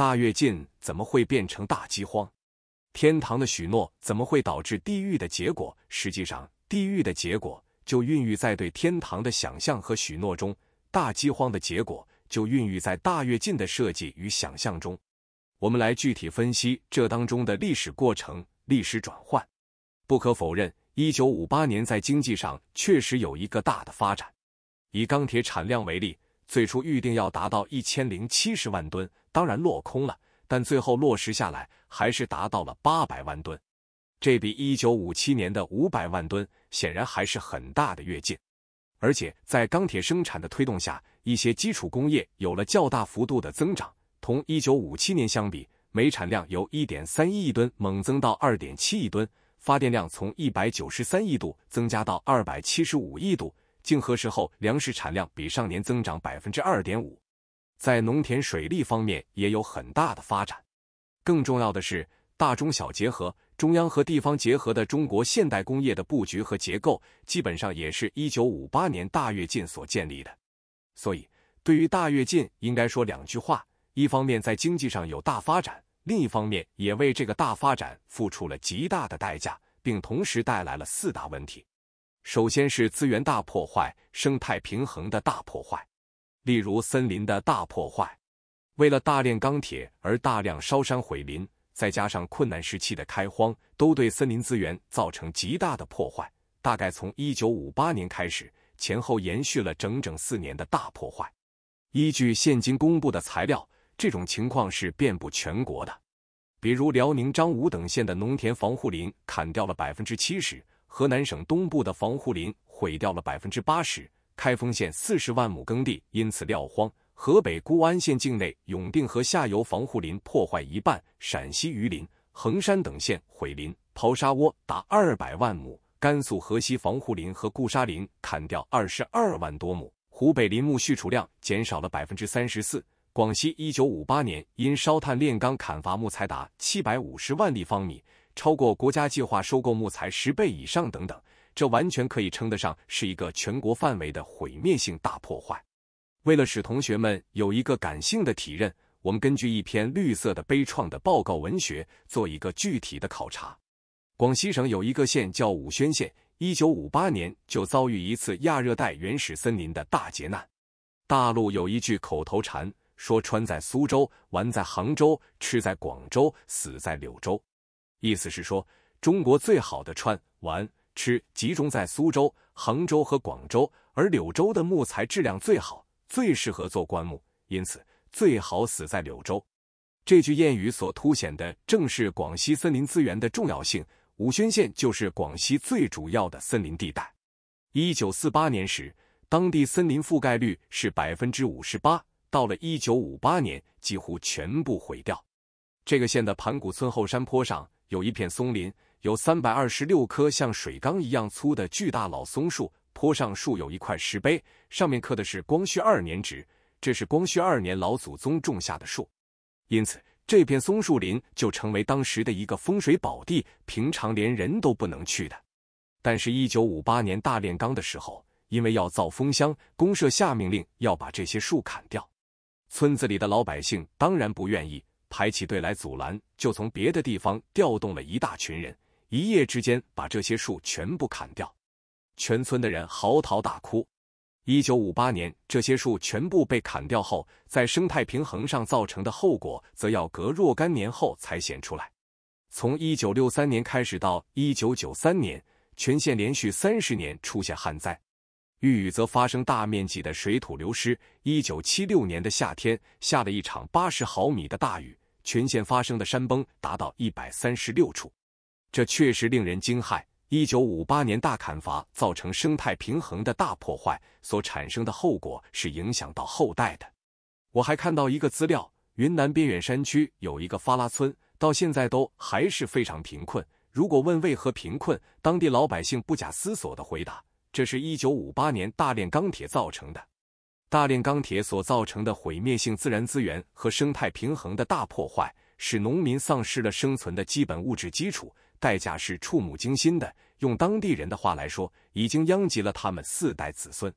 大跃进怎么会变成大饥荒？天堂的许诺怎么会导致地狱的结果？实际上，地狱的结果就孕育在对天堂的想象和许诺中；大饥荒的结果就孕育在大跃进的设计与想象中。我们来具体分析这当中的历史过程、历史转换。不可否认，一九五八年在经济上确实有一个大的发展。以钢铁产量为例，最初预定要达到一千零七十万吨。当然落空了，但最后落实下来还是达到了八百万吨，这比一九五七年的五百万吨显然还是很大的跃进。而且在钢铁生产的推动下，一些基础工业有了较大幅度的增长。同一九五七年相比，煤产量由一点三一亿吨猛增到二点七亿吨，发电量从一百九十三亿度增加到二百七十五亿度，经核实后粮食产量比上年增长百分之二点五。在农田水利方面也有很大的发展，更重要的是大中小结合、中央和地方结合的中国现代工业的布局和结构，基本上也是一九五八年大跃进所建立的。所以，对于大跃进，应该说两句话：一方面在经济上有大发展，另一方面也为这个大发展付出了极大的代价，并同时带来了四大问题。首先是资源大破坏、生态平衡的大破坏。例如森林的大破坏，为了大炼钢铁而大量烧山毁林，再加上困难时期的开荒，都对森林资源造成极大的破坏。大概从一九五八年开始，前后延续了整整四年的大破坏。依据现今公布的材料，这种情况是遍布全国的。比如辽宁彰武等县的农田防护林砍掉了百分之七十，河南省东部的防护林毁掉了百分之八十。开封县四十万亩耕地因此撂荒，河北固安县境内永定河下游防护林破坏一半，陕西榆林、横山等县毁林刨沙窝达二百万亩，甘肃河西防护林和固沙林砍掉二十二万多亩，湖北林木蓄储量减少了百分之三十四，广西一九五八年因烧炭炼钢砍伐木材达七百五十万立方米，超过国家计划收购木材十倍以上等等。这完全可以称得上是一个全国范围的毁灭性大破坏。为了使同学们有一个感性的体认，我们根据一篇绿色的悲怆的报告文学做一个具体的考察。广西省有一个县叫武宣县，一九五八年就遭遇一次亚热带原始森林的大劫难。大陆有一句口头禅，说穿在苏州，玩在杭州，吃在广州，死在柳州。意思是说，中国最好的穿玩。吃集中在苏州、杭州和广州，而柳州的木材质量最好，最适合做棺木，因此最好死在柳州。这句谚语所凸显的正是广西森林资源的重要性。武宣县就是广西最主要的森林地带。一九四八年时，当地森林覆盖率是百分之五十八，到了一九五八年，几乎全部毁掉。这个县的盘古村后山坡上有一片松林。有三百二十六棵像水缸一样粗的巨大老松树，坡上树有一块石碑，上面刻的是光绪二年植，这是光绪二年老祖宗种下的树，因此这片松树林就成为当时的一个风水宝地，平常连人都不能去的。但是，一九五八年大炼钢的时候，因为要造风箱，公社下命令要把这些树砍掉，村子里的老百姓当然不愿意，排起队来阻拦，就从别的地方调动了一大群人。一夜之间把这些树全部砍掉，全村的人嚎啕大哭。一九五八年，这些树全部被砍掉后，在生态平衡上造成的后果，则要隔若干年后才显出来。从一九六三年开始到一九九三年，全县连续三十年出现旱灾，遇雨则发生大面积的水土流失。一九七六年的夏天下了一场八十毫米的大雨，全县发生的山崩达到一百三十六处。这确实令人惊骇。一九五八年大砍伐造成生态平衡的大破坏，所产生的后果是影响到后代的。我还看到一个资料：云南边远山区有一个发拉村，到现在都还是非常贫困。如果问为何贫困，当地老百姓不假思索的回答：“这是一九五八年大炼钢铁造成的。”大炼钢铁所造成的毁灭性自然资源和生态平衡的大破坏，使农民丧失了生存的基本物质基础。代价是触目惊心的，用当地人的话来说，已经殃及了他们四代子孙。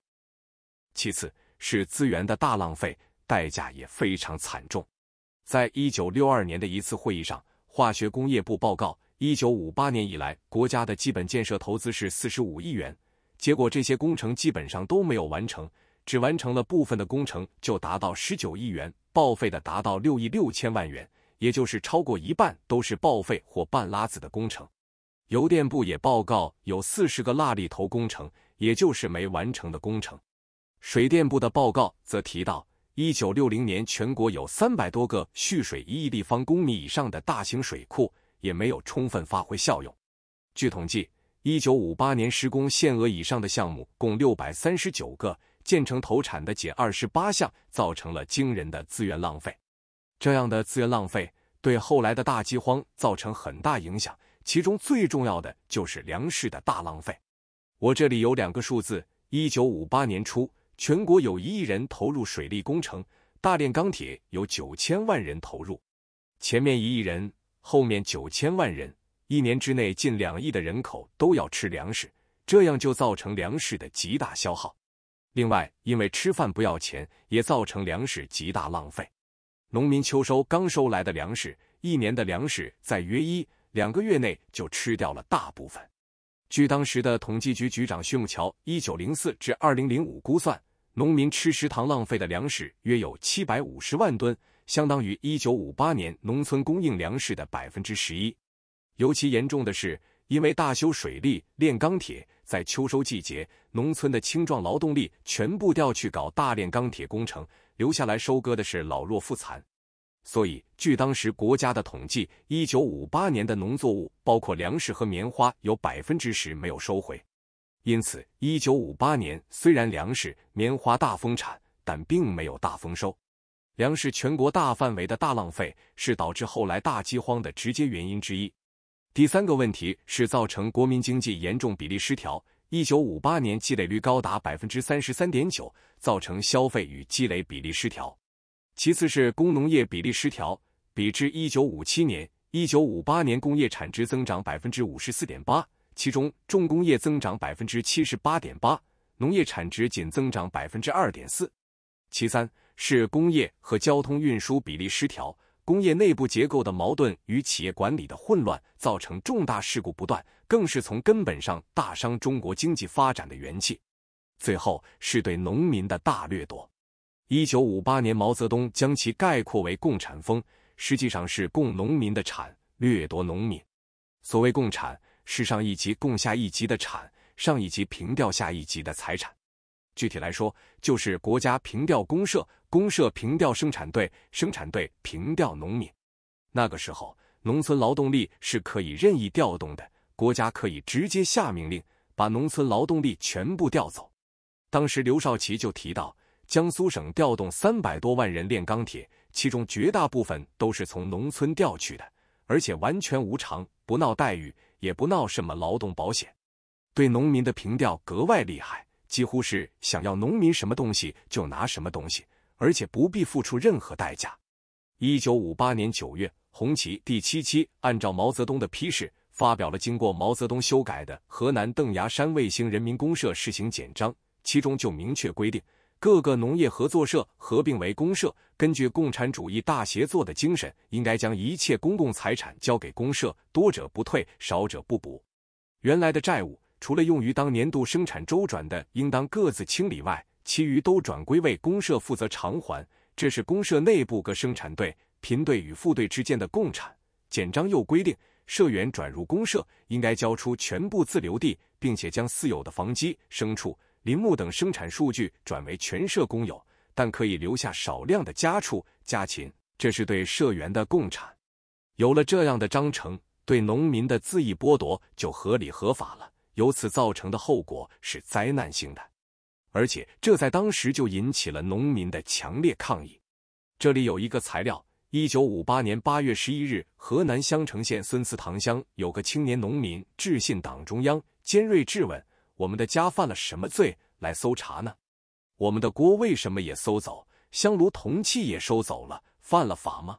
其次，是资源的大浪费，代价也非常惨重。在一九六二年的一次会议上，化学工业部报告，一九五八年以来，国家的基本建设投资是四十五亿元，结果这些工程基本上都没有完成，只完成了部分的工程就达到十九亿元，报废的达到六亿六千万元。也就是超过一半都是报废或半拉子的工程，邮电部也报告有四十个“蜡痢头”工程，也就是没完成的工程。水电部的报告则提到，一九六零年全国有三百多个蓄水一亿立方公米以上的大型水库，也没有充分发挥效用。据统计，一九五八年施工限额以上的项目共六百三十九个，建成投产的仅二十八项，造成了惊人的资源浪费。这样的资源浪费，对后来的大饥荒造成很大影响。其中最重要的就是粮食的大浪费。我这里有两个数字：一九五八年初，全国有一亿人投入水利工程，大炼钢铁有九千万人投入。前面一亿人，后面九千万人，一年之内近两亿的人口都要吃粮食，这样就造成粮食的极大消耗。另外，因为吃饭不要钱，也造成粮食极大浪费。农民秋收刚收来的粮食，一年的粮食在约一两个月内就吃掉了大部分。据当时的统计局局长薛木桥（一九零四至二零零五）估算，农民吃食堂浪费的粮食约有七百五十万吨，相当于一九五八年农村供应粮食的百分之十一。尤其严重的是。因为大修水利、炼钢铁，在秋收季节，农村的青壮劳动力全部调去搞大炼钢铁工程，留下来收割的是老弱妇残。所以，据当时国家的统计，一九五八年的农作物，包括粮食和棉花，有百分之十没有收回。因此，一九五八年虽然粮食、棉花大丰产，但并没有大丰收。粮食全国大范围的大浪费，是导致后来大饥荒的直接原因之一。第三个问题是造成国民经济严重比例失调。一九五八年积累率高达百分之三十三点九，造成消费与积累比例失调。其次是工农业比例失调，比之一九五七年、一九五八年，工业产值增长百分之五十四点八，其中重工业增长百分之七十八点八，农业产值仅增长百分之二点四。其三是工业和交通运输比例失调。工业内部结构的矛盾与企业管理的混乱，造成重大事故不断，更是从根本上大伤中国经济发展的元气。最后是对农民的大掠夺。一九五八年，毛泽东将其概括为“共产风”，实际上是共农民的产，掠夺农民。所谓共产，是上一级共下一级的产，上一级平掉下一级的财产。具体来说，就是国家平调公社，公社平调生产队，生产队平调农民。那个时候，农村劳动力是可以任意调动的，国家可以直接下命令把农村劳动力全部调走。当时刘少奇就提到，江苏省调动三百多万人炼钢铁，其中绝大部分都是从农村调去的，而且完全无偿，不闹待遇，也不闹什么劳动保险，对农民的平调格外厉害。几乎是想要农民什么东西就拿什么东西，而且不必付出任何代价。一九五八年九月，《红旗》第七期按照毛泽东的批示，发表了经过毛泽东修改的《河南邓崖山卫星人民公社试行简章》，其中就明确规定，各个农业合作社合并为公社，根据共产主义大协作的精神，应该将一切公共财产交给公社，多者不退，少者不补，原来的债务。除了用于当年度生产周转的，应当各自清理外，其余都转归为公社负责偿还。这是公社内部各生产队、贫队与副队之间的共产。简章又规定，社员转入公社应该交出全部自留地，并且将私有的房基、牲畜、林木等生产数据转为全社公有，但可以留下少量的家畜、家禽。这是对社员的共产。有了这样的章程，对农民的恣意剥夺就合理合法了。由此造成的后果是灾难性的，而且这在当时就引起了农民的强烈抗议。这里有一个材料：一九五八年八月十一日，河南襄城县孙祠堂乡有个青年农民致信党中央，尖锐质问：“我们的家犯了什么罪来搜查呢？我们的锅为什么也搜走？香炉铜器也收走了，犯了法吗？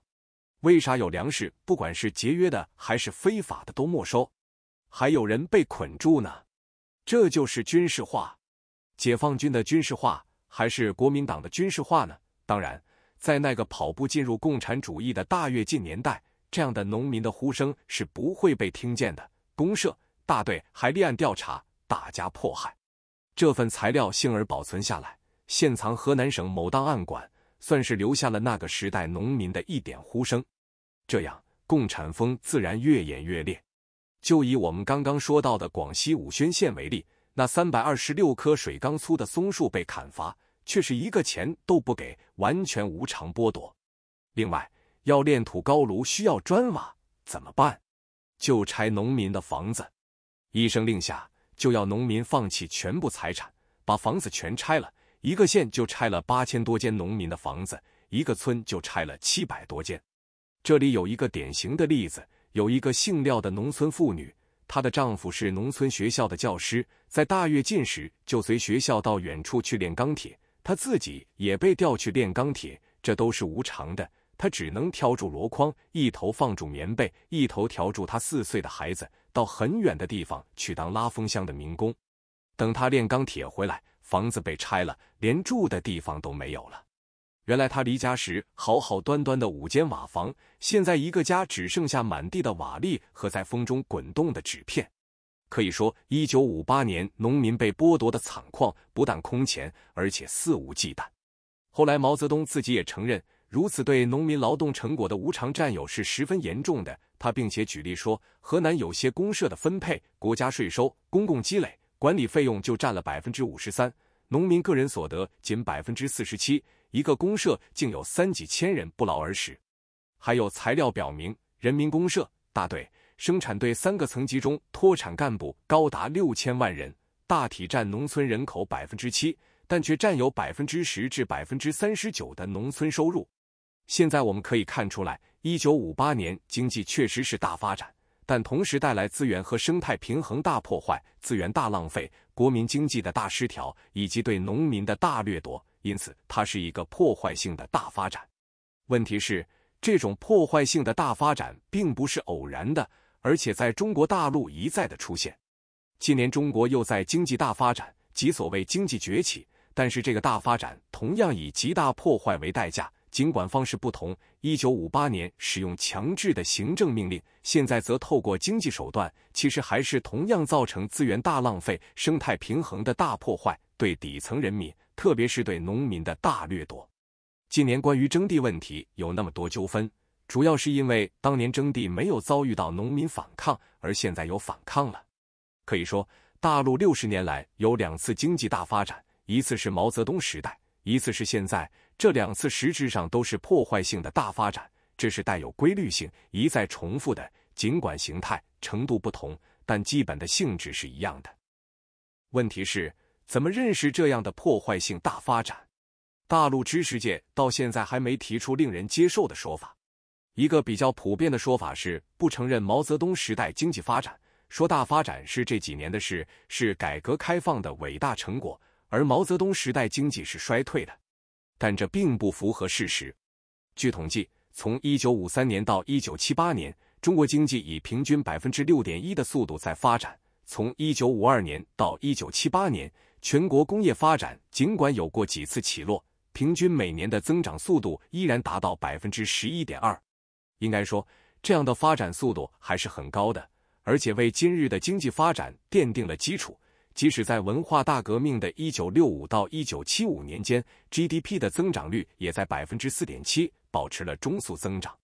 为啥有粮食，不管是节约的还是非法的，都没收？”还有人被捆住呢，这就是军事化，解放军的军事化还是国民党的军事化呢？当然，在那个跑步进入共产主义的大跃进年代，这样的农民的呼声是不会被听见的。公社大队还立案调查，打家迫害。这份材料幸而保存下来，现藏河南省某档案馆，算是留下了那个时代农民的一点呼声。这样，共产风自然越演越烈。就以我们刚刚说到的广西武宣县为例，那三百二十六棵水缸粗的松树被砍伐，却是一个钱都不给，完全无偿剥夺。另外，要炼土高炉需要砖瓦，怎么办？就拆农民的房子。一声令下，就要农民放弃全部财产，把房子全拆了。一个县就拆了八千多间农民的房子，一个村就拆了七百多间。这里有一个典型的例子。有一个姓廖的农村妇女，她的丈夫是农村学校的教师，在大跃进时就随学校到远处去炼钢铁，她自己也被调去炼钢铁，这都是无偿的。她只能挑住箩筐，一头放住棉被，一头挑住她四岁的孩子，到很远的地方去当拉风箱的民工。等她炼钢铁回来，房子被拆了，连住的地方都没有了。原来他离家时好好端端的五间瓦房，现在一个家只剩下满地的瓦砾和在风中滚动的纸片。可以说，一九五八年农民被剥夺的惨况不但空前，而且肆无忌惮。后来毛泽东自己也承认，如此对农民劳动成果的无偿占有是十分严重的。他并且举例说，河南有些公社的分配、国家税收、公共积累管理费用就占了百分之五十三，农民个人所得仅百分之四十七。一个公社竟有三几千人不劳而食，还有材料表明，人民公社、大队、生产队三个层级中，脱产干部高达六千万人，大体占农村人口百分之七，但却占有百分之十至百分之三十九的农村收入。现在我们可以看出来，一九五八年经济确实是大发展，但同时带来资源和生态平衡大破坏、资源大浪费、国民经济的大失调，以及对农民的大掠夺。因此，它是一个破坏性的大发展。问题是，这种破坏性的大发展并不是偶然的，而且在中国大陆一再的出现。今年中国又在经济大发展，即所谓经济崛起，但是这个大发展同样以极大破坏为代价。尽管方式不同，一九五八年使用强制的行政命令，现在则透过经济手段，其实还是同样造成资源大浪费、生态平衡的大破坏，对底层人民。特别是对农民的大掠夺。近年关于征地问题有那么多纠纷，主要是因为当年征地没有遭遇到农民反抗，而现在有反抗了。可以说，大陆六十年来有两次经济大发展，一次是毛泽东时代，一次是现在。这两次实质上都是破坏性的大发展，这是带有规律性、一再重复的。尽管形态、程度不同，但基本的性质是一样的。问题是？怎么认识这样的破坏性大发展？大陆知识界到现在还没提出令人接受的说法。一个比较普遍的说法是，不承认毛泽东时代经济发展，说大发展是这几年的事，是改革开放的伟大成果，而毛泽东时代经济是衰退的。但这并不符合事实。据统计，从1953年到1978年，中国经济以平均6.1%的速度在发展；从1952年到1978年，全国工业发展尽管有过几次起落，平均每年的增长速度依然达到百分之十一点二。应该说，这样的发展速度还是很高的，而且为今日的经济发展奠定了基础。即使在文化大革命的一九六五到一九七五年间，GDP 的增长率也在百分之四点七，保持了中速增长。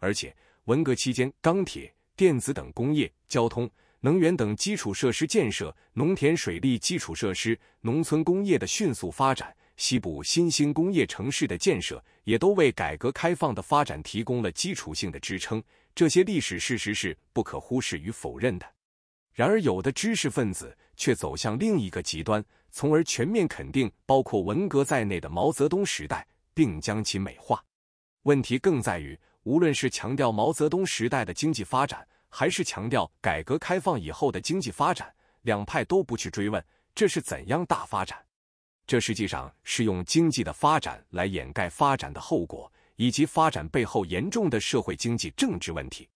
而且，文革期间，钢铁、电子等工业、交通。能源等基础设施建设、农田水利基础设施、农村工业的迅速发展、西部新兴工业城市的建设，也都为改革开放的发展提供了基础性的支撑。这些历史事实是不可忽视与否认的。然而，有的知识分子却走向另一个极端，从而全面肯定包括文革在内的毛泽东时代，并将其美化。问题更在于，无论是强调毛泽东时代的经济发展，还是强调改革开放以后的经济发展，两派都不去追问这是怎样大发展。这实际上是用经济的发展来掩盖发展的后果，以及发展背后严重的社会经济政治问题。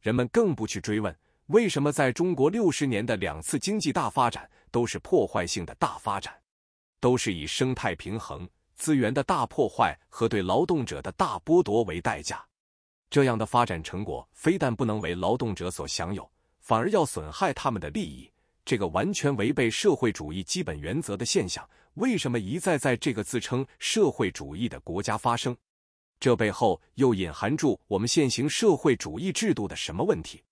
人们更不去追问，为什么在中国六十年的两次经济大发展都是破坏性的大发展，都是以生态平衡、资源的大破坏和对劳动者的大剥夺为代价。这样的发展成果非但不能为劳动者所享有，反而要损害他们的利益。这个完全违背社会主义基本原则的现象，为什么一再在这个自称社会主义的国家发生？这背后又隐含住我们现行社会主义制度的什么问题？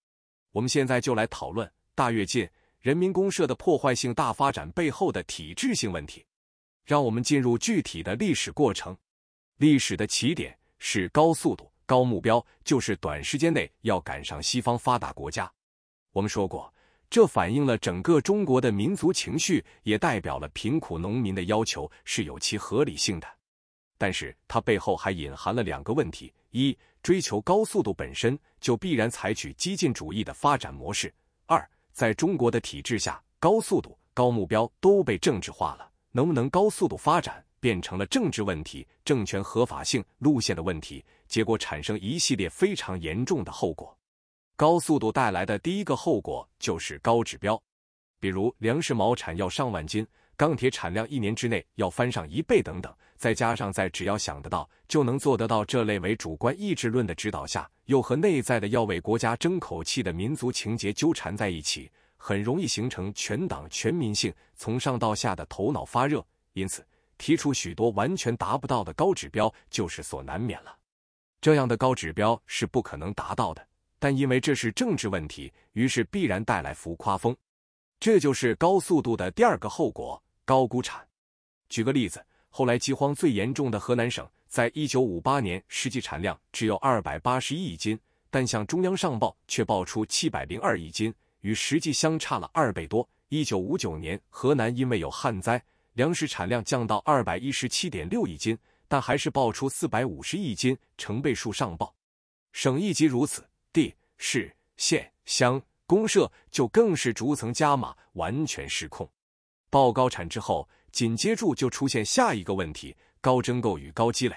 我们现在就来讨论大跃进、人民公社的破坏性大发展背后的体制性问题。让我们进入具体的历史过程。历史的起点是高速度。高目标就是短时间内要赶上西方发达国家。我们说过，这反映了整个中国的民族情绪，也代表了贫苦农民的要求是有其合理性的。但是，它背后还隐含了两个问题：一、追求高速度本身就必然采取激进主义的发展模式；二、在中国的体制下，高速度、高目标都被政治化了，能不能高速度发展变成了政治问题、政权合法性、路线的问题。结果产生一系列非常严重的后果。高速度带来的第一个后果就是高指标，比如粮食亩产要上万斤，钢铁产量一年之内要翻上一倍等等。再加上在只要想得到就能做得到这类为主观意志论的指导下，又和内在的要为国家争口气的民族情节纠缠在一起，很容易形成全党全民性从上到下的头脑发热，因此提出许多完全达不到的高指标就是所难免了。这样的高指标是不可能达到的，但因为这是政治问题，于是必然带来浮夸风。这就是高速度的第二个后果——高估产。举个例子，后来饥荒最严重的河南省，在一九五八年实际产量只有二百八十一亿斤，但向中央上报却报出七百零二亿斤，与实际相差了二倍多。一九五九年，河南因为有旱灾，粮食产量降到二百一十七点六亿斤。但还是爆出四百五十亿斤，成倍数上报。省一级如此，地、市、县、乡、公社就更是逐层加码，完全失控。报高产之后，紧接着就出现下一个问题：高征购与高积累。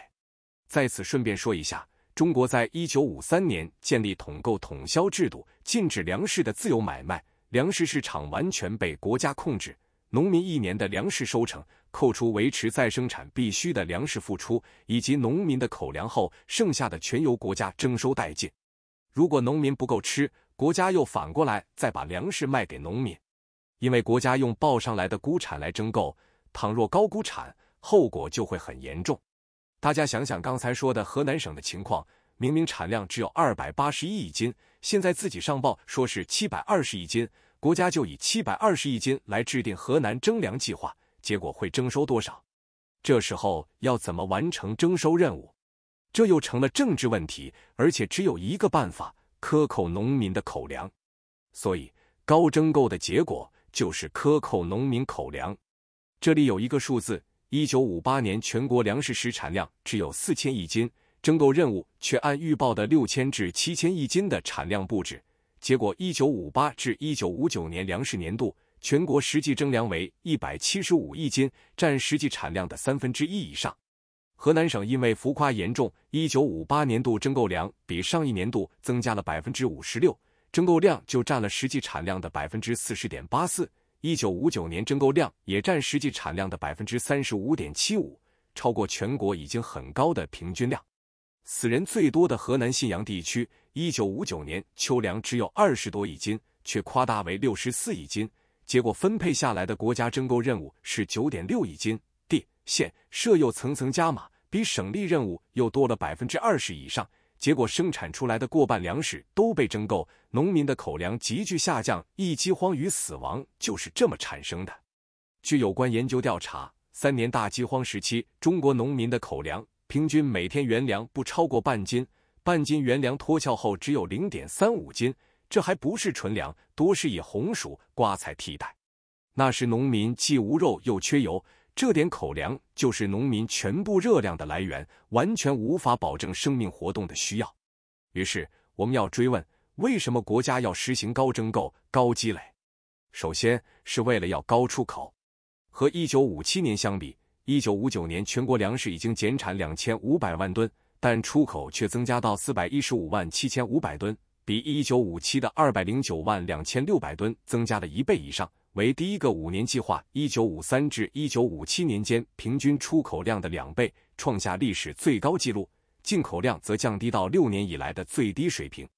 在此顺便说一下，中国在一九五三年建立统购统销制度，禁止粮食的自由买卖，粮食市场完全被国家控制，农民一年的粮食收成。扣除维持再生产必须的粮食付出以及农民的口粮后，剩下的全由国家征收殆尽。如果农民不够吃，国家又反过来再把粮食卖给农民，因为国家用报上来的估产来征购，倘若高估产，后果就会很严重。大家想想刚才说的河南省的情况，明明产量只有二百八十一斤，现在自己上报说是七百二十亿斤，国家就以七百二十亿斤来制定河南征粮计划。结果会征收多少？这时候要怎么完成征收任务？这又成了政治问题，而且只有一个办法：克扣农民的口粮。所以，高征购的结果就是克扣农民口粮。这里有一个数字：一九五八年全国粮食实产量只有四千亿斤，征购任务却按预报的六千至七千亿斤的产量布置，结果一九五八至一九五九年粮食年度。全国实际征粮为一百七十五亿斤，占实际产量的三分之一以上。河南省因为浮夸严重，一九五八年度征购粮比上一年度增加了百分之五十六，征购量就占了实际产量的百分之四十点八四。一九五九年征购量也占实际产量的百分之三十五点七五，超过全国已经很高的平均量。死人最多的河南信阳地区，一九五九年秋粮只有二十多亿斤，却夸大为六十四亿斤。结果分配下来的国家征购任务是九点六亿斤，地县设又层层加码，比省力任务又多了百分之二十以上。结果生产出来的过半粮食都被征购，农民的口粮急剧下降，一饥荒与死亡就是这么产生的。据有关研究调查，三年大饥荒时期，中国农民的口粮平均每天原粮不超过半斤，半斤原粮脱壳后只有零点三五斤。这还不是纯粮，多是以红薯、瓜菜替代。那时农民既无肉又缺油，这点口粮就是农民全部热量的来源，完全无法保证生命活动的需要。于是，我们要追问：为什么国家要实行高征购、高积累？首先是为了要高出口。和一九五七年相比，一九五九年全国粮食已经减产两千五百万吨，但出口却增加到四百一十五万七千五百吨。比一九五七的二百零九万两千六百吨增加了一倍以上，为第一个五年计划一九五三至一九五七年间平均出口量的两倍，创下历史最高纪录。进口量则降低到六年以来的最低水平。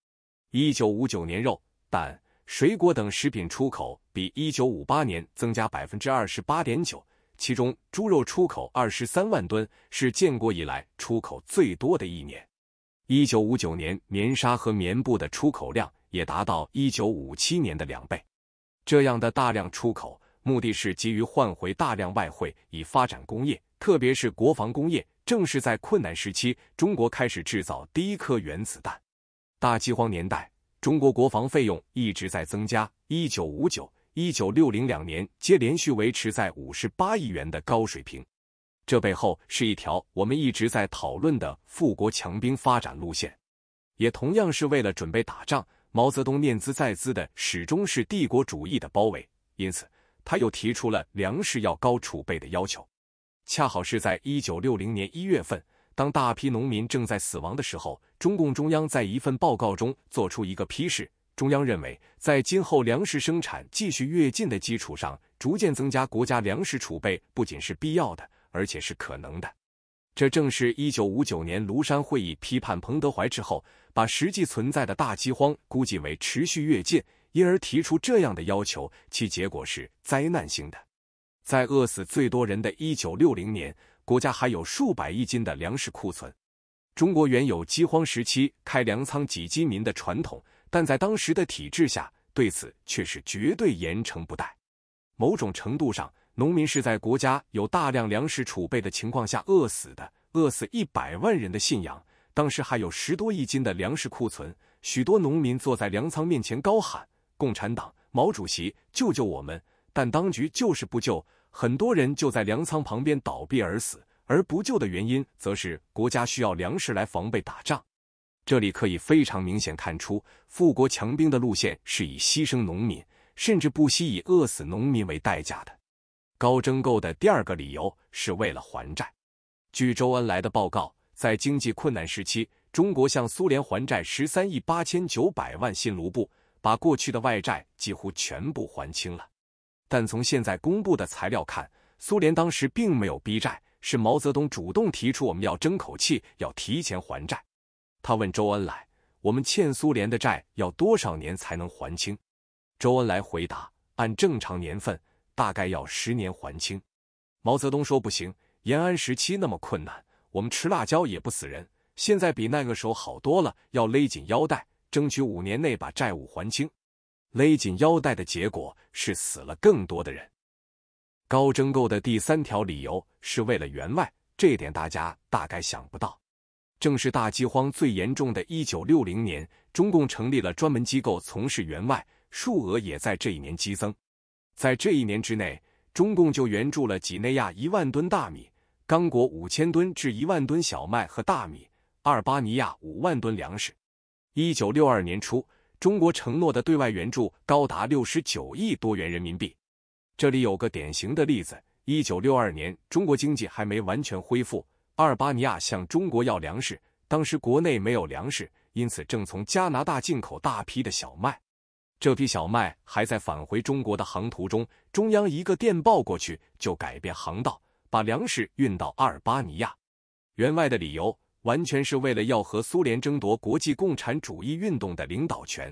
一九五九年肉、蛋、水果等食品出口比一九五八年增加百分之二十八点九，其中猪肉出口二十三万吨，是建国以来出口最多的一年。一九五九年，棉纱和棉布的出口量也达到一九五七年的两倍。这样的大量出口，目的是急于换回大量外汇，以发展工业，特别是国防工业。正是在困难时期，中国开始制造第一颗原子弹。大饥荒年代，中国国防费用一直在增加。一九五九、一九六零两年，接连续维持在五十八亿元的高水平。这背后是一条我们一直在讨论的富国强兵发展路线，也同样是为了准备打仗。毛泽东念兹在兹的始终是帝国主义的包围，因此他又提出了粮食要高储备的要求。恰好是在一九六零年一月份，当大批农民正在死亡的时候，中共中央在一份报告中做出一个批示：中央认为，在今后粮食生产继续跃进的基础上，逐渐增加国家粮食储备不仅是必要的。而且是可能的，这正是1959年庐山会议批判彭德怀之后，把实际存在的大饥荒估计为持续越进，因而提出这样的要求，其结果是灾难性的。在饿死最多人的一九六零年，国家还有数百亿斤的粮食库存。中国原有饥荒时期开粮仓挤饥民的传统，但在当时的体制下，对此却是绝对严惩不贷。某种程度上，农民是在国家有大量粮食储备的情况下饿死的，饿死一百万人的信仰。当时还有十多亿斤的粮食库存，许多农民坐在粮仓面前高喊：“共产党，毛主席，救救我们！”但当局就是不救，很多人就在粮仓旁边倒闭而死。而不救的原因，则是国家需要粮食来防备打仗。这里可以非常明显看出，富国强兵的路线是以牺牲农民，甚至不惜以饿死农民为代价的。高征购的第二个理由是为了还债。据周恩来的报告，在经济困难时期，中国向苏联还债十三亿八千九百万新卢布，把过去的外债几乎全部还清了。但从现在公布的材料看，苏联当时并没有逼债，是毛泽东主动提出我们要争口气，要提前还债。他问周恩来：“我们欠苏联的债要多少年才能还清？”周恩来回答：“按正常年份。”大概要十年还清。毛泽东说：“不行，延安时期那么困难，我们吃辣椒也不死人。现在比那个时候好多了，要勒紧腰带，争取五年内把债务还清。”勒紧腰带的结果是死了更多的人。高征购的第三条理由是为了员外，这点大家大概想不到。正是大饥荒最严重的一九六零年，中共成立了专门机构从事员外，数额也在这一年激增。在这一年之内，中共就援助了几内亚一万吨大米，刚果五千吨至一万吨小麦和大米，阿尔巴尼亚五万吨粮食。一九六二年初，中国承诺的对外援助高达六十九亿多元人民币。这里有个典型的例子：一九六二年，中国经济还没完全恢复，阿尔巴尼亚向中国要粮食，当时国内没有粮食，因此正从加拿大进口大批的小麦。这批小麦还在返回中国的航途中，中央一个电报过去就改变航道，把粮食运到阿尔巴尼亚。员外的理由完全是为了要和苏联争夺国际共产主义运动的领导权。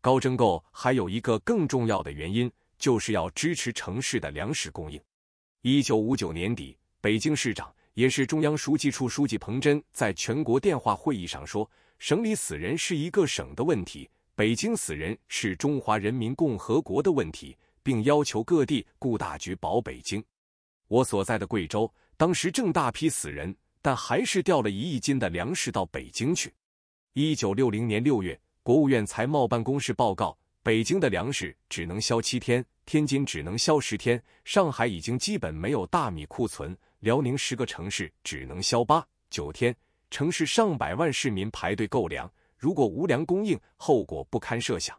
高征购还有一个更重要的原因，就是要支持城市的粮食供应。一九五九年底，北京市长也是中央书记处书记彭真在全国电话会议上说：“省里死人是一个省的问题。”北京死人是中华人民共和国的问题，并要求各地顾大局保北京。我所在的贵州当时正大批死人，但还是调了一亿斤的粮食到北京去。一九六零年六月，国务院财贸办公室报告，北京的粮食只能销七天，天津只能销十天，上海已经基本没有大米库存，辽宁十个城市只能销八九天，城市上百万市民排队购粮。如果无粮供应，后果不堪设想。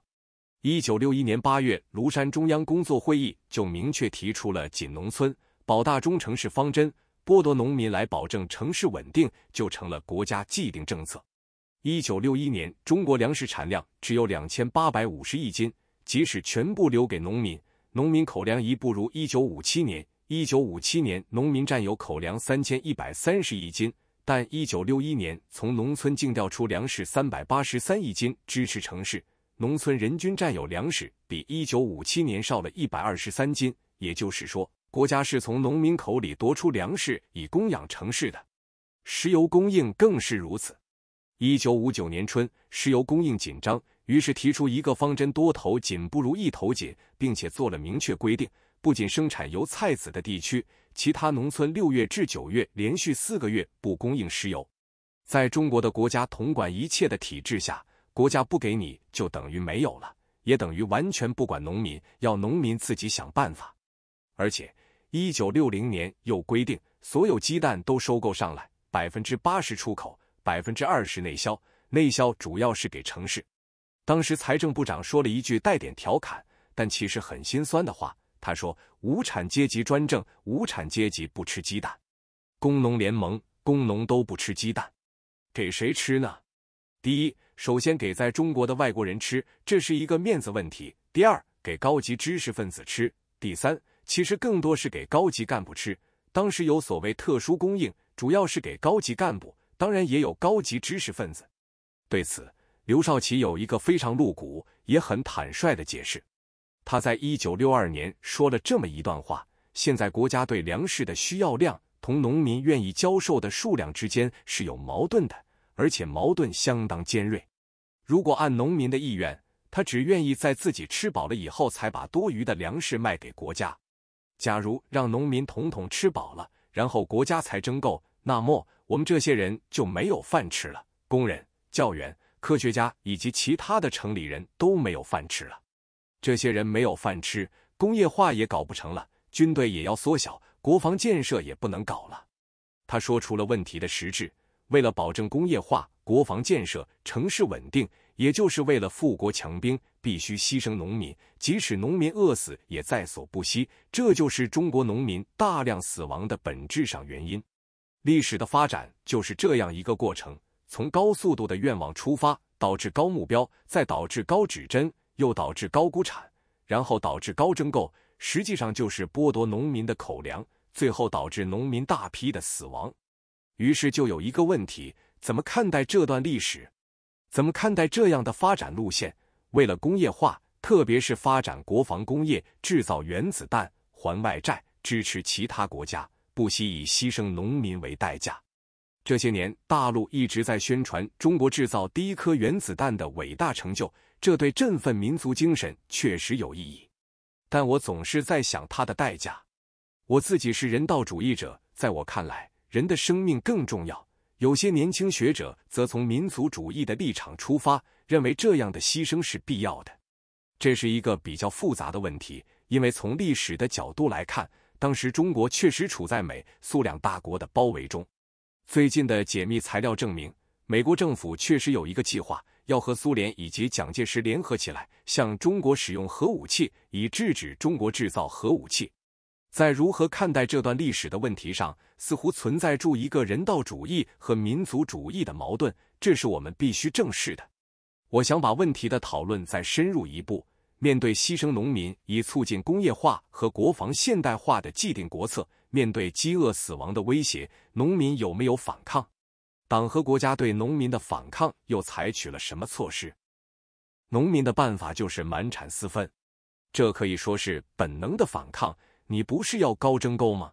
一九六一年八月，庐山中央工作会议就明确提出了“紧农村、保大中城市”方针，剥夺农民来保证城市稳定，就成了国家既定政策。一九六一年，中国粮食产量只有两千八百五十亿斤，即使全部留给农民，农民口粮已不如一九五七年。一九五七年，农民占有口粮三千一百三十亿斤。但一九六一年，从农村净调出粮食三百八十三亿斤，支持城市。农村人均占有粮食比一九五七年少了一百二十三斤，也就是说，国家是从农民口里夺出粮食以供养城市的。石油供应更是如此。一九五九年春，石油供应紧张，于是提出一个方针：多头紧不如一头紧，并且做了明确规定，不仅生产油菜籽的地区。其他农村六月至九月连续四个月不供应石油，在中国的国家统管一切的体制下，国家不给你就等于没有了，也等于完全不管农民，要农民自己想办法。而且，一九六零年又规定，所有鸡蛋都收购上来，百分之八十出口，百分之二十内销，内销主要是给城市。当时财政部长说了一句带点调侃，但其实很心酸的话。他说：“无产阶级专政，无产阶级不吃鸡蛋，工农联盟，工农都不吃鸡蛋，给谁吃呢？第一，首先给在中国的外国人吃，这是一个面子问题；第二，给高级知识分子吃；第三，其实更多是给高级干部吃。当时有所谓特殊供应，主要是给高级干部，当然也有高级知识分子。”对此，刘少奇有一个非常露骨也很坦率的解释。他在一九六二年说了这么一段话：现在国家对粮食的需要量同农民愿意交售的数量之间是有矛盾的，而且矛盾相当尖锐。如果按农民的意愿，他只愿意在自己吃饱了以后才把多余的粮食卖给国家。假如让农民统统吃饱了，然后国家才征购，那么我们这些人就没有饭吃了。工人、教员、科学家以及其他的城里人都没有饭吃了。这些人没有饭吃，工业化也搞不成了，军队也要缩小，国防建设也不能搞了。他说出了问题的实质：为了保证工业化、国防建设、城市稳定，也就是为了富国强兵，必须牺牲农民，即使农民饿死也在所不惜。这就是中国农民大量死亡的本质上原因。历史的发展就是这样一个过程：从高速度的愿望出发，导致高目标，再导致高指针。又导致高估产，然后导致高征购，实际上就是剥夺农民的口粮，最后导致农民大批的死亡。于是就有一个问题：怎么看待这段历史？怎么看待这样的发展路线？为了工业化，特别是发展国防工业、制造原子弹、还外债、支持其他国家，不惜以牺牲农民为代价。这些年，大陆一直在宣传中国制造第一颗原子弹的伟大成就。这对振奋民族精神确实有意义，但我总是在想它的代价。我自己是人道主义者，在我看来，人的生命更重要。有些年轻学者则从民族主义的立场出发，认为这样的牺牲是必要的。这是一个比较复杂的问题，因为从历史的角度来看，当时中国确实处在美苏两大国的包围中。最近的解密材料证明，美国政府确实有一个计划。要和苏联以及蒋介石联合起来，向中国使用核武器，以制止中国制造核武器。在如何看待这段历史的问题上，似乎存在住一个人道主义和民族主义的矛盾，这是我们必须正视的。我想把问题的讨论再深入一步。面对牺牲农民以促进工业化和国防现代化的既定国策，面对饥饿死亡的威胁，农民有没有反抗？党和国家对农民的反抗又采取了什么措施？农民的办法就是满产私分，这可以说是本能的反抗。你不是要高征购吗？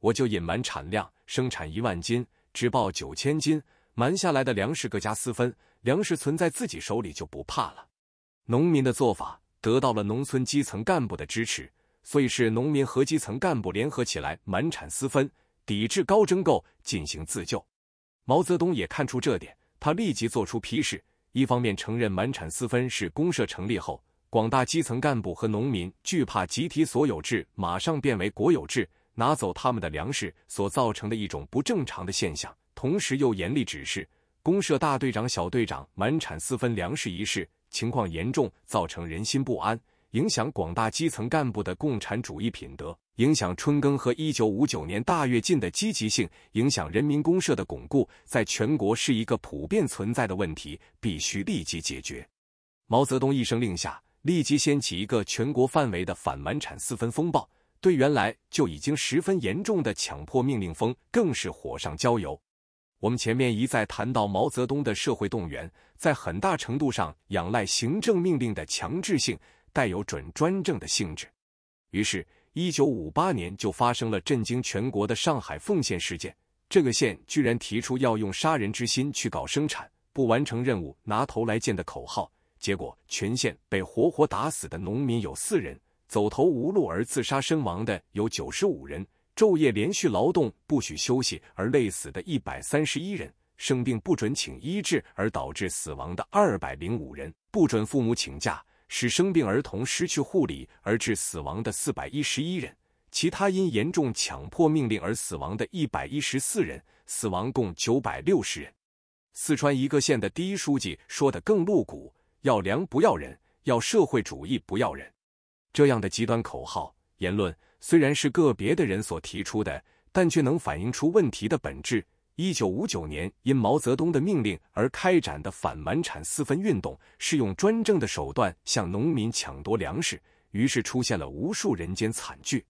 我就隐瞒产量，生产一万斤，只报九千斤，瞒下来的粮食各家私分，粮食存在自己手里就不怕了。农民的做法得到了农村基层干部的支持，所以是农民和基层干部联合起来满产私分，抵制高征购，进行自救。毛泽东也看出这点，他立即作出批示：一方面承认满产私分是公社成立后广大基层干部和农民惧怕集体所有制马上变为国有制，拿走他们的粮食所造成的一种不正常的现象；同时又严厉指示，公社大队长、小队长满产私分粮食一事情况严重，造成人心不安。影响广大基层干部的共产主义品德，影响春耕和一九五九年大跃进的积极性，影响人民公社的巩固，在全国是一个普遍存在的问题，必须立即解决。毛泽东一声令下，立即掀起一个全国范围的反满产四分风暴，对原来就已经十分严重的强迫命令风更是火上浇油。我们前面一再谈到，毛泽东的社会动员在很大程度上仰赖行政命令的强制性。带有准专政的性质，于是，一九五八年就发生了震惊全国的上海奉献事件。这个县居然提出要用杀人之心去搞生产，不完成任务拿头来见的口号。结果，全县被活活打死的农民有四人，走投无路而自杀身亡的有九十五人，昼夜连续劳动不许休息而累死的一百三十一人，生病不准请医治而导致死亡的二百零五人，不准父母请假。使生病儿童失去护理而致死亡的四百一十一人，其他因严重强迫命令而死亡的一百一十四人，死亡共九百六十人。四川一个县的第一书记说的更露骨：“要粮不要人，要社会主义不要人。”这样的极端口号言论虽然是个别的人所提出的，但却能反映出问题的本质。一九五九年，因毛泽东的命令而开展的反满产四分运动，是用专政的手段向农民抢夺粮食，于是出现了无数人间惨剧。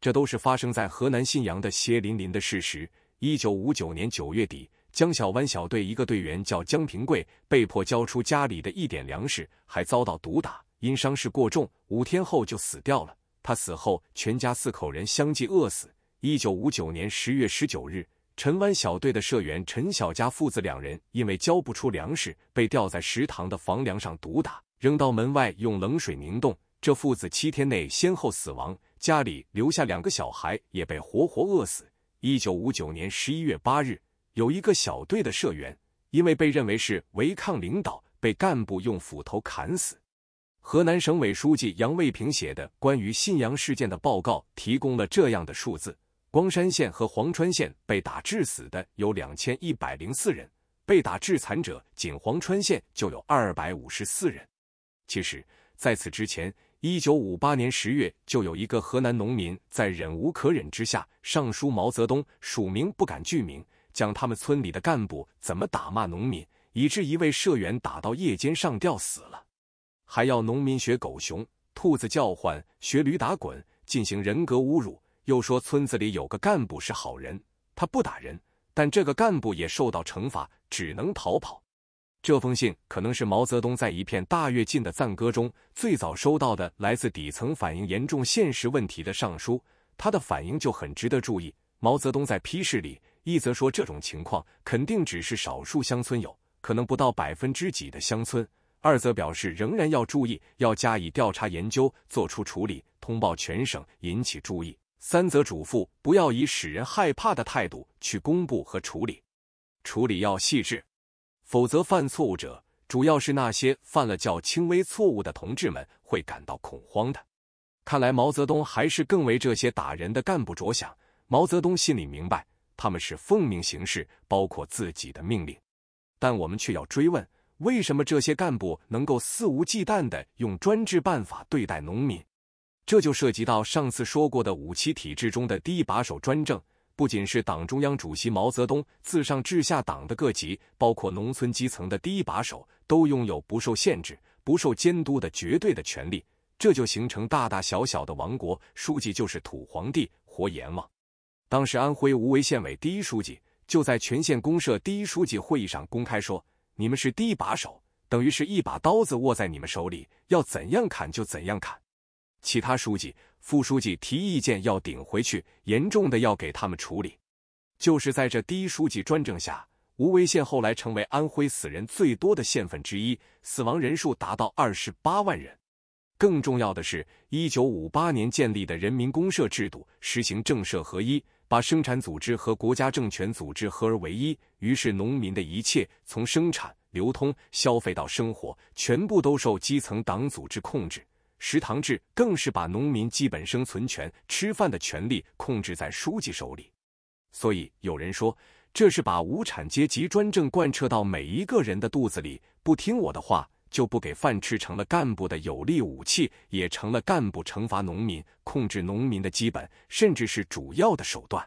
这都是发生在河南信阳的血淋淋的事实。一九五九年九月底，江小湾小队一个队员叫江平贵，被迫交出家里的一点粮食，还遭到毒打，因伤势过重，五天后就死掉了。他死后，全家四口人相继饿死。一九五九年十月十九日。陈湾小队的社员陈小佳父子两人，因为交不出粮食，被吊在食堂的房梁上毒打，扔到门外用冷水凝冻。这父子七天内先后死亡，家里留下两个小孩也被活活饿死。一九五九年十一月八日，有一个小队的社员，因为被认为是违抗领导，被干部用斧头砍死。河南省委书记杨卫平写的关于信阳事件的报告，提供了这样的数字。光山县和潢川县被打致死的有两千一百零四人，被打致残者仅潢川县就有二百五十四人。其实，在此之前，一九五八年十月就有一个河南农民在忍无可忍之下上书毛泽东，署名不敢具名，讲他们村里的干部怎么打骂农民，以致一位社员打到夜间上吊死了，还要农民学狗熊、兔子叫唤，学驴打滚，进行人格侮辱。又说村子里有个干部是好人，他不打人，但这个干部也受到惩罚，只能逃跑。这封信可能是毛泽东在一片大跃进的赞歌中最早收到的来自底层反映严重现实问题的上书。他的反应就很值得注意。毛泽东在批示里一则说这种情况肯定只是少数乡村有，可能不到百分之几的乡村；二则表示仍然要注意，要加以调查研究，做出处理，通报全省，引起注意。三则嘱咐：不要以使人害怕的态度去公布和处理，处理要细致，否则犯错误者，主要是那些犯了较轻微错误的同志们，会感到恐慌的。看来毛泽东还是更为这些打人的干部着想。毛泽东心里明白，他们是奉命行事，包括自己的命令。但我们却要追问，为什么这些干部能够肆无忌惮的用专制办法对待农民？这就涉及到上次说过的五七体制中的第一把手专政，不仅是党中央主席毛泽东，自上至下党的各级，包括农村基层的第一把手，都拥有不受限制、不受监督的绝对的权利。这就形成大大小小的王国，书记就是土皇帝、活阎王。当时安徽无为县委第一书记就在全县公社第一书记会议上公开说：“你们是第一把手，等于是一把刀子握在你们手里，要怎样砍就怎样砍。”其他书记、副书记提意见要顶回去，严重的要给他们处理。就是在这第一书记专政下，无为县后来成为安徽死人最多的县份之一，死亡人数达到二十八万人。更重要的是一九五八年建立的人民公社制度，实行政社合一，把生产组织和国家政权组织合而为一，于是农民的一切从生产、流通、消费到生活，全部都受基层党组织控制。食堂制更是把农民基本生存权、吃饭的权利控制在书记手里，所以有人说，这是把无产阶级专政贯彻到每一个人的肚子里，不听我的话就不给饭吃，成了干部的有力武器，也成了干部惩罚农民、控制农民的基本，甚至是主要的手段。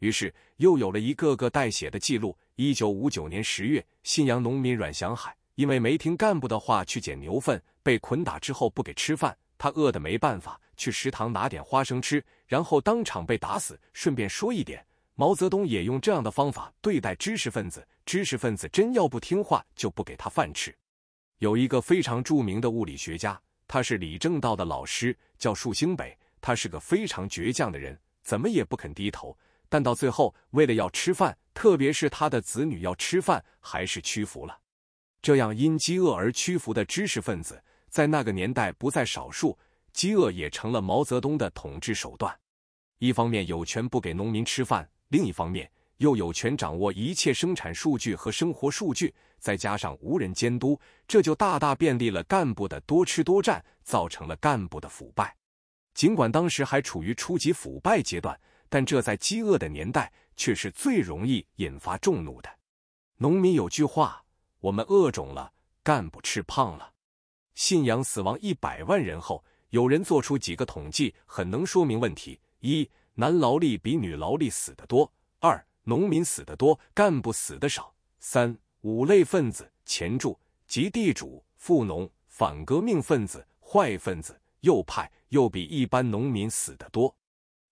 于是，又有了一个个带血的记录：一九五九年十月，信阳农民阮祥海因为没听干部的话去捡牛粪。被捆打之后不给吃饭，他饿得没办法，去食堂拿点花生吃，然后当场被打死。顺便说一点，毛泽东也用这样的方法对待知识分子，知识分子真要不听话就不给他饭吃。有一个非常著名的物理学家，他是李政道的老师，叫树兴北，他是个非常倔强的人，怎么也不肯低头，但到最后为了要吃饭，特别是他的子女要吃饭，还是屈服了。这样因饥饿而屈服的知识分子。在那个年代，不在少数，饥饿也成了毛泽东的统治手段。一方面有权不给农民吃饭，另一方面又有权掌握一切生产数据和生活数据，再加上无人监督，这就大大便利了干部的多吃多占，造成了干部的腐败。尽管当时还处于初级腐败阶段，但这在饥饿的年代却是最容易引发众怒的。农民有句话：“我们饿肿了，干部吃胖了。”信阳死亡一百万人后，有人做出几个统计，很能说明问题：一、男劳力比女劳力死得多；二、农民死得多，干部死的少；三、五类分子（前柱即地主、富农、反革命分子、坏分子、右派）又比一般农民死得多。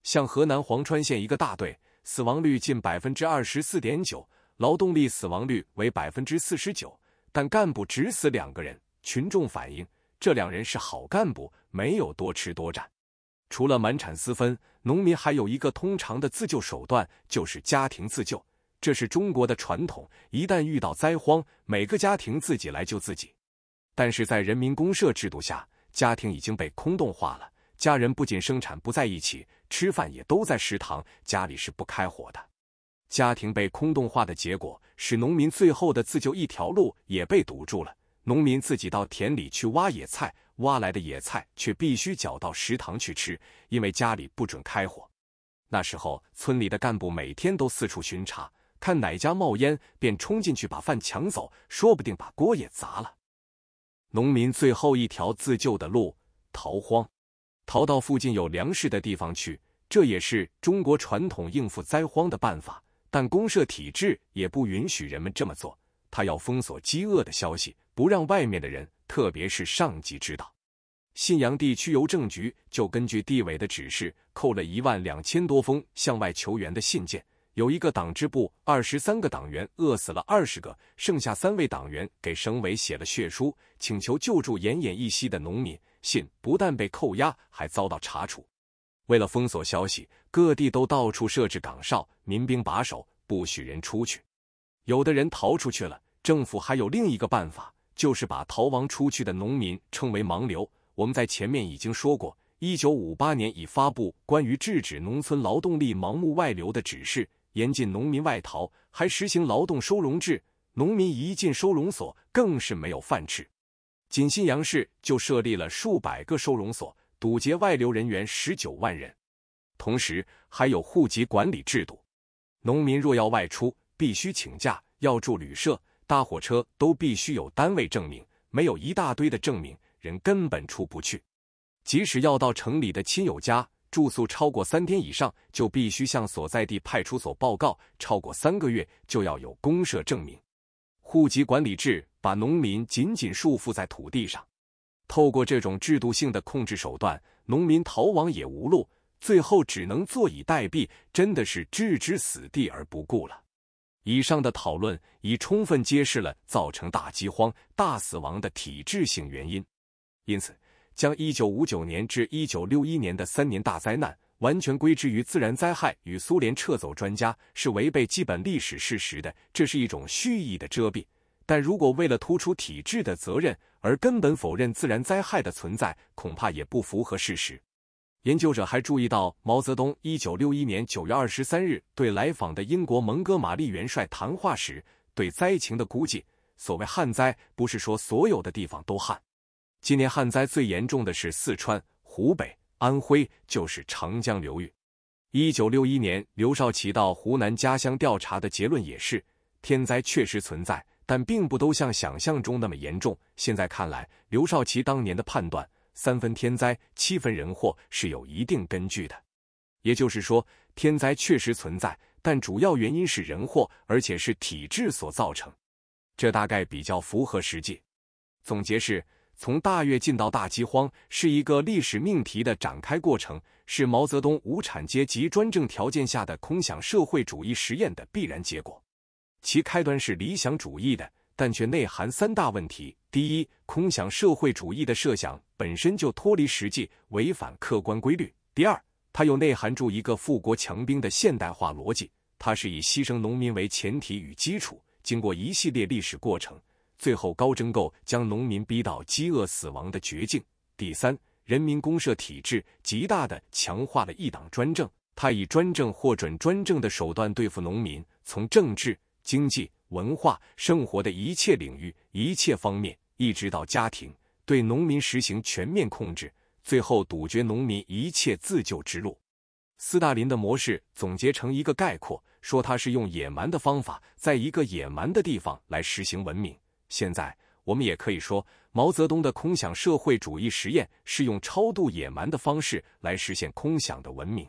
像河南潢川县一个大队，死亡率近百分之二十四点九，劳动力死亡率为百分之四十九，但干部只死两个人。群众反映，这两人是好干部，没有多吃多占。除了满产私分，农民还有一个通常的自救手段，就是家庭自救。这是中国的传统，一旦遇到灾荒，每个家庭自己来救自己。但是在人民公社制度下，家庭已经被空洞化了。家人不仅生产不在一起，吃饭也都在食堂，家里是不开火的。家庭被空洞化的结果，使农民最后的自救一条路也被堵住了。农民自己到田里去挖野菜，挖来的野菜却必须缴到食堂去吃，因为家里不准开火。那时候，村里的干部每天都四处巡查，看哪家冒烟，便冲进去把饭抢走，说不定把锅也砸了。农民最后一条自救的路——逃荒，逃到附近有粮食的地方去，这也是中国传统应付灾荒的办法，但公社体制也不允许人们这么做。他要封锁饥饿的消息，不让外面的人，特别是上级知道。信阳地区邮政局就根据地委的指示，扣了一万两千多封向外求援的信件。有一个党支部，二十三个党员，饿死了二十个，剩下三位党员给省委写了血书，请求救助奄奄一息的农民。信不但被扣押，还遭到查处。为了封锁消息，各地都到处设置岗哨，民兵把守，不许人出去。有的人逃出去了，政府还有另一个办法，就是把逃亡出去的农民称为盲流。我们在前面已经说过，一九五八年已发布关于制止农村劳动力盲目外流的指示，严禁农民外逃，还实行劳动收容制。农民一进收容所，更是没有饭吃。仅信阳市就设立了数百个收容所，堵截外流人员十九万人。同时，还有户籍管理制度，农民若要外出。必须请假，要住旅社，搭火车都必须有单位证明，没有一大堆的证明，人根本出不去。即使要到城里的亲友家住宿超过三天以上，就必须向所在地派出所报告；超过三个月，就要有公社证明。户籍管理制把农民紧紧束缚在土地上，透过这种制度性的控制手段，农民逃亡也无路，最后只能坐以待毙，真的是置之死地而不顾了。以上的讨论已充分揭示了造成大饥荒、大死亡的体制性原因，因此，将1959年至1961年的三年大灾难完全归之于自然灾害与苏联撤走专家，是违背基本历史事实的，这是一种蓄意的遮蔽。但如果为了突出体制的责任而根本否认自然灾害的存在，恐怕也不符合事实。研究者还注意到，毛泽东1961年9月23日对来访的英国蒙哥马利元帅谈话时对灾情的估计。所谓旱灾，不是说所有的地方都旱。今年旱灾最严重的是四川、湖北、安徽，就是长江流域。1961年，刘少奇到湖南家乡调查的结论也是：天灾确实存在，但并不都像想象中那么严重。现在看来，刘少奇当年的判断。三分天灾，七分人祸是有一定根据的，也就是说，天灾确实存在，但主要原因是人祸，而且是体制所造成，这大概比较符合实际。总结是：从大跃进到大饥荒，是一个历史命题的展开过程，是毛泽东无产阶级专政条件下的空想社会主义实验的必然结果。其开端是理想主义的，但却内含三大问题：第一，空想社会主义的设想。本身就脱离实际，违反客观规律。第二，它又内涵住一个富国强兵的现代化逻辑，它是以牺牲农民为前提与基础，经过一系列历史过程，最后高征购将农民逼到饥饿死亡的绝境。第三，人民公社体制极大的强化了一党专政，它以专政或准专政的手段对付农民，从政治、经济、文化、生活的一切领域、一切方面，一直到家庭。对农民实行全面控制，最后堵绝农民一切自救之路。斯大林的模式总结成一个概括，说他是用野蛮的方法，在一个野蛮的地方来实行文明。现在我们也可以说，毛泽东的空想社会主义实验是用超度野蛮的方式来实现空想的文明。